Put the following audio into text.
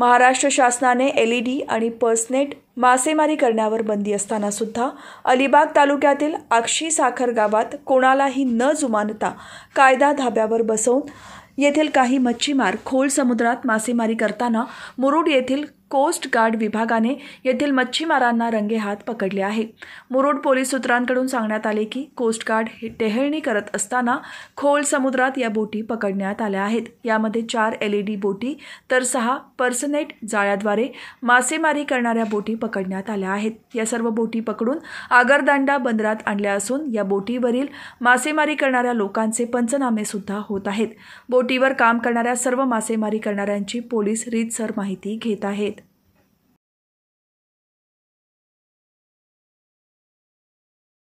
महाराष्ट्र शासनाने L E D आणि पर्सनेट मासेमारी करण्यावर बंदी असताना सुद्धा अलिबाग तालुक्यातील आक्षी साखर गावात कोणालाही न जुमानता कायदा धाब्यावर बसवून येथील काही मच्छीमार खोल समुद्रात मासेमारी करताना मुरुड येथील कोस्ट गार्ड विभागाने येथील मच्छीमारांना रंगेहात पकडले आहे मुरुड पोलीस सूत्रांकडून सांगण्यात आले की कोस्ट गार्ड हे टेहळणी करत असताना खोल समुद्रात या बोटी पकडण्यात आल्या आहेत यामध्ये चार एल ई डी बोटी तर सहा पर्सनेट जाळ्याद्वारे मासेमारी करणाऱ्या बोटी पकडण्यात आल्या आहेत या सर्व बोटी पकडून आगरदांडा बंदरात आणल्या असून या बोटीवरील मासेमारी करणाऱ्या लोकांचे पंचनामे सुद्धा होत आहेत बोटीवर काम करणाऱ्या सर्व मासेमारी करणाऱ्यांची पोलीस रीतसर माहिती घेत आहेत